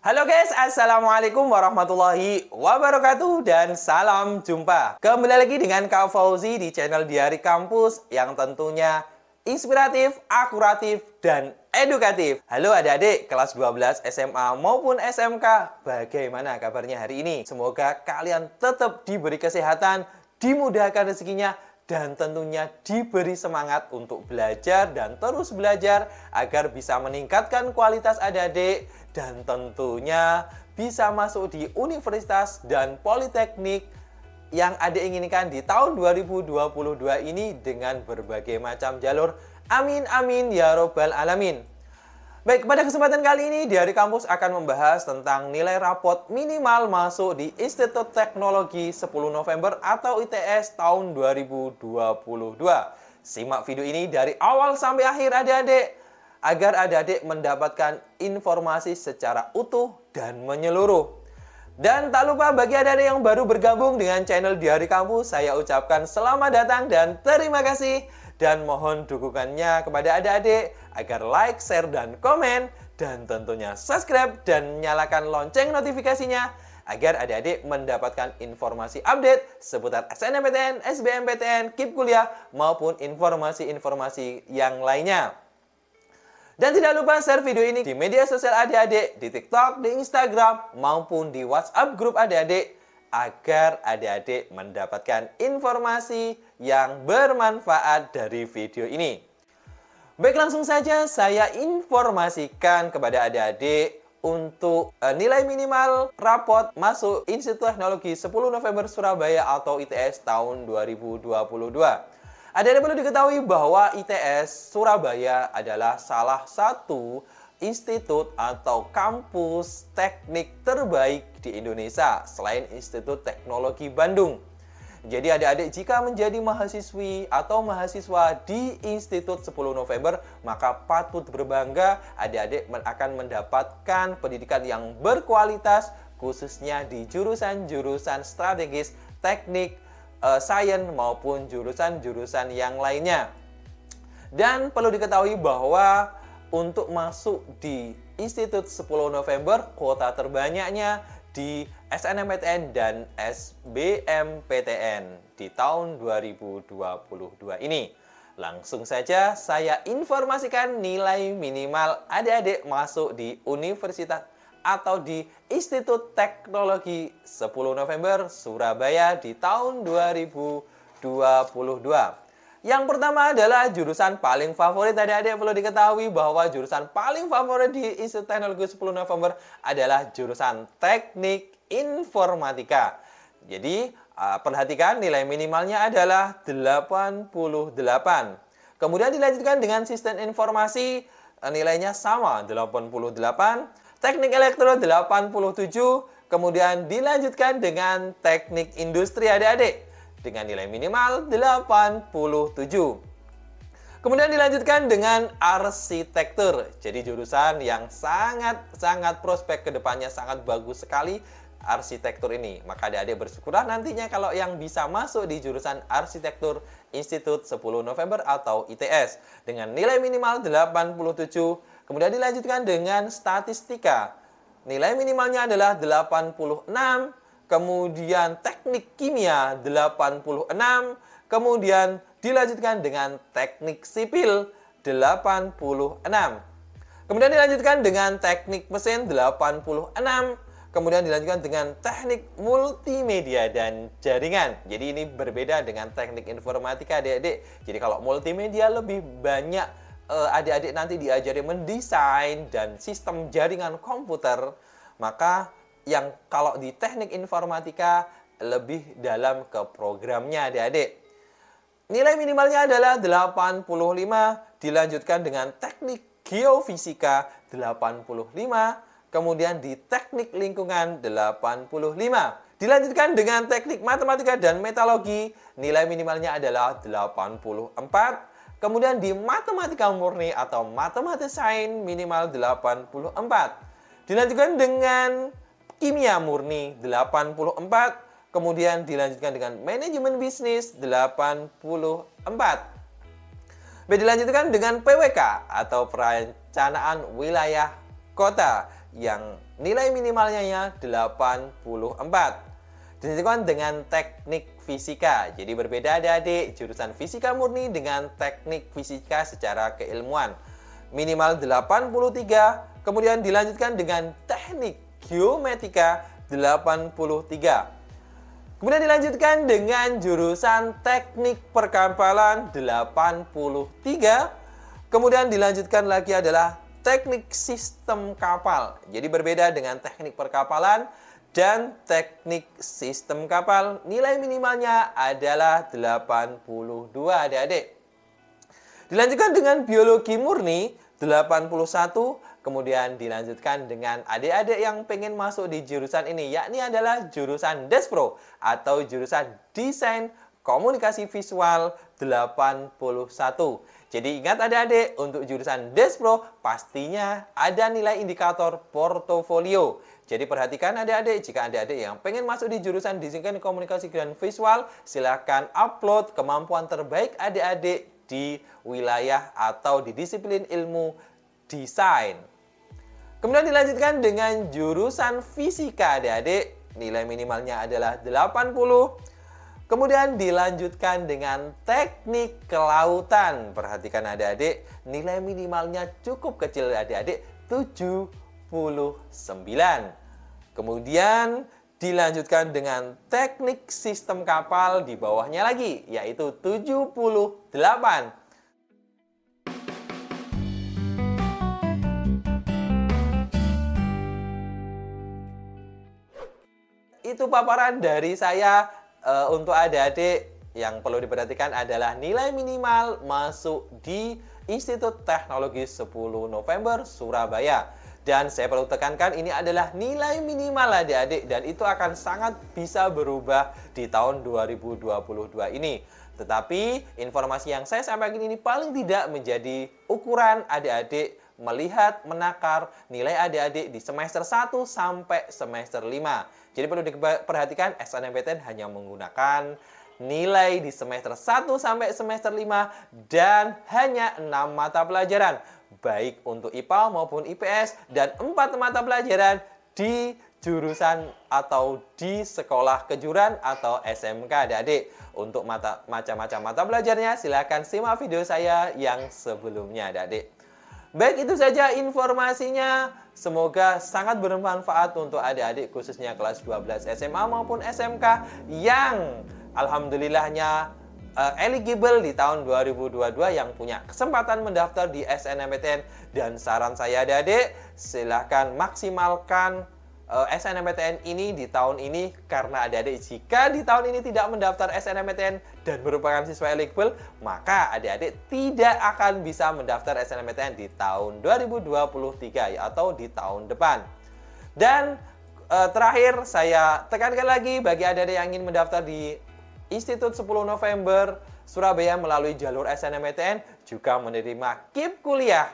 Halo guys, Assalamualaikum warahmatullahi wabarakatuh dan salam jumpa. Kembali lagi dengan Kak Fauzi di channel Diari Kampus yang tentunya inspiratif, akuratif, dan edukatif. Halo adik-adik kelas 12 SMA maupun SMK, bagaimana kabarnya hari ini? Semoga kalian tetap diberi kesehatan, dimudahkan rezekinya, dan tentunya diberi semangat untuk belajar dan terus belajar agar bisa meningkatkan kualitas adik-adik dan tentunya bisa masuk di universitas dan politeknik yang adik inginkan di tahun 2022 ini dengan berbagai macam jalur. Amin amin ya robbal alamin. Baik, pada kesempatan kali ini di hari kampus akan membahas tentang nilai rapot minimal masuk di Institut Teknologi 10 November atau ITS tahun 2022. Simak video ini dari awal sampai akhir adik-adik agar adik-adik mendapatkan informasi secara utuh dan menyeluruh. Dan tak lupa bagi adik-adik yang baru bergabung dengan channel di hari kampus, saya ucapkan selamat datang dan terima kasih dan mohon dukungannya kepada adik-adik agar like, share, dan komen. Dan tentunya subscribe dan nyalakan lonceng notifikasinya agar adik-adik mendapatkan informasi update seputar SNMPTN, SBMPTN, KIP Kuliah, maupun informasi-informasi yang lainnya. Dan tidak lupa share video ini di media sosial adik-adik, di TikTok, di Instagram, maupun di WhatsApp grup adik-adik, agar adik-adik mendapatkan informasi yang bermanfaat dari video ini. Baik langsung saja saya informasikan kepada adik-adik untuk eh, nilai minimal rapot masuk Institut Teknologi 10 November Surabaya atau ITS tahun 2022. Ada yang perlu diketahui bahwa ITS Surabaya adalah salah satu institut atau kampus teknik terbaik di Indonesia selain Institut Teknologi Bandung. Jadi adik-adik jika menjadi mahasiswi atau mahasiswa di Institut 10 November, maka patut berbangga adik-adik akan mendapatkan pendidikan yang berkualitas khususnya di jurusan-jurusan strategis, teknik, uh, sains maupun jurusan-jurusan yang lainnya. Dan perlu diketahui bahwa untuk masuk di Institut 10 November, kuota terbanyaknya di SNMPTN dan SBMPTN di tahun 2022 ini. Langsung saja saya informasikan nilai minimal adik-adik masuk di universitas atau di Institut Teknologi 10 November Surabaya di tahun 2022. Yang pertama adalah jurusan paling favorit. Ada-ada perlu diketahui bahwa jurusan paling favorit di Institut Teknologi 10 November adalah jurusan Teknik Informatika. Jadi, ah, perhatikan nilai minimalnya adalah 88. Kemudian dilanjutkan dengan Sistem Informasi, eh, nilainya sama 88. Teknik Elektro 87. Kemudian dilanjutkan dengan Teknik Industri adik-adik dengan nilai minimal 87. Kemudian dilanjutkan dengan arsitektur. Jadi jurusan yang sangat-sangat prospek kedepannya sangat bagus sekali arsitektur ini. Maka adik-adik bersyukurlah nantinya kalau yang bisa masuk di jurusan arsitektur Institut 10 November atau ITS dengan nilai minimal 87. Kemudian dilanjutkan dengan statistika. Nilai minimalnya adalah 86 kemudian teknik kimia 86, kemudian dilanjutkan dengan teknik sipil 86. Kemudian dilanjutkan dengan teknik mesin 86, kemudian dilanjutkan dengan teknik multimedia dan jaringan. Jadi ini berbeda dengan teknik informatika adik-adik. Jadi kalau multimedia lebih banyak eh, adik-adik nanti diajari mendesain dan sistem jaringan komputer, maka yang kalau di teknik informatika lebih dalam ke programnya adik-adik. Nilai minimalnya adalah 85, dilanjutkan dengan teknik geofisika 85, kemudian di teknik lingkungan 85. Dilanjutkan dengan teknik matematika dan metalogi, nilai minimalnya adalah 84. Kemudian di matematika murni atau matematika sains minimal 84. Dilanjutkan dengan kimia murni 84, kemudian dilanjutkan dengan manajemen bisnis 84. B dilanjutkan dengan PWK atau perencanaan wilayah kota yang nilai minimalnya 84. Ya dilanjutkan dengan teknik fisika. Jadi berbeda adik-adik jurusan fisika murni dengan teknik fisika secara keilmuan. Minimal 83, kemudian dilanjutkan dengan teknik Geometrika 83. Kemudian dilanjutkan dengan jurusan Teknik Perkapalan 83. Kemudian dilanjutkan lagi adalah Teknik Sistem Kapal. Jadi berbeda dengan Teknik Perkapalan dan teknik sistem kapal. Nilai minimalnya adalah 82 adik-adik. Dilanjutkan dengan biologi murni 81 kemudian dilanjutkan dengan adik-adik yang pengen masuk di jurusan ini, yakni adalah jurusan Despro atau jurusan Desain Komunikasi Visual 81. Jadi ingat adik-adik, untuk jurusan Despro pastinya ada nilai indikator portofolio. Jadi perhatikan adik-adik, jika adik-adik yang pengen masuk di jurusan Desain Komunikasi dan Visual, silakan upload kemampuan terbaik adik-adik di wilayah atau di disiplin ilmu desain. Kemudian dilanjutkan dengan jurusan fisika adik-adik. Nilai minimalnya adalah 80. Kemudian dilanjutkan dengan teknik kelautan. Perhatikan adik-adik, nilai minimalnya cukup kecil adik-adik, 79. Kemudian dilanjutkan dengan teknik sistem kapal di bawahnya lagi, yaitu 78. itu paparan dari saya uh, untuk adik-adik yang perlu diperhatikan adalah nilai minimal masuk di Institut Teknologi 10 November Surabaya. Dan saya perlu tekankan ini adalah nilai minimal adik-adik dan itu akan sangat bisa berubah di tahun 2022 ini. Tetapi informasi yang saya sampaikan ini paling tidak menjadi ukuran adik-adik melihat, menakar nilai adik-adik di semester 1 sampai semester 5. Jadi perlu diperhatikan SNMPTN hanya menggunakan nilai di semester 1 sampai semester 5 dan hanya 6 mata pelajaran baik untuk IPA maupun IPS dan 4 mata pelajaran di jurusan atau di sekolah kejuruan atau SMK adik-adik. Untuk mata macam-macam mata pelajarnya silahkan simak video saya yang sebelumnya adik-adik. Baik itu saja informasinya. Semoga sangat bermanfaat untuk adik-adik khususnya kelas 12 SMA maupun SMK yang alhamdulillahnya uh, eligible di tahun 2022 yang punya kesempatan mendaftar di SNMPTN dan saran saya adik-adik silahkan maksimalkan Eh, SNMPTN ini di tahun ini karena adik-adik jika di tahun ini tidak mendaftar SNMPTN dan merupakan siswa eligible, maka adik-adik tidak akan bisa mendaftar SNMPTN di tahun 2023 ya, atau di tahun depan. Dan eh, terakhir saya tekankan lagi bagi adik-adik yang ingin mendaftar di Institut 10 November Surabaya melalui jalur SNMPTN juga menerima KIP kuliah.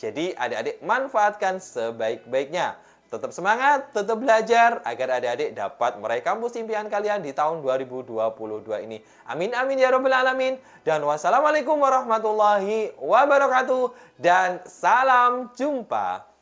Jadi adik-adik manfaatkan sebaik-baiknya. Tetap semangat, tetap belajar agar adik-adik dapat meraih kampus impian kalian di tahun 2022 ini. Amin amin ya robbal alamin. Dan wassalamualaikum warahmatullahi wabarakatuh dan salam jumpa.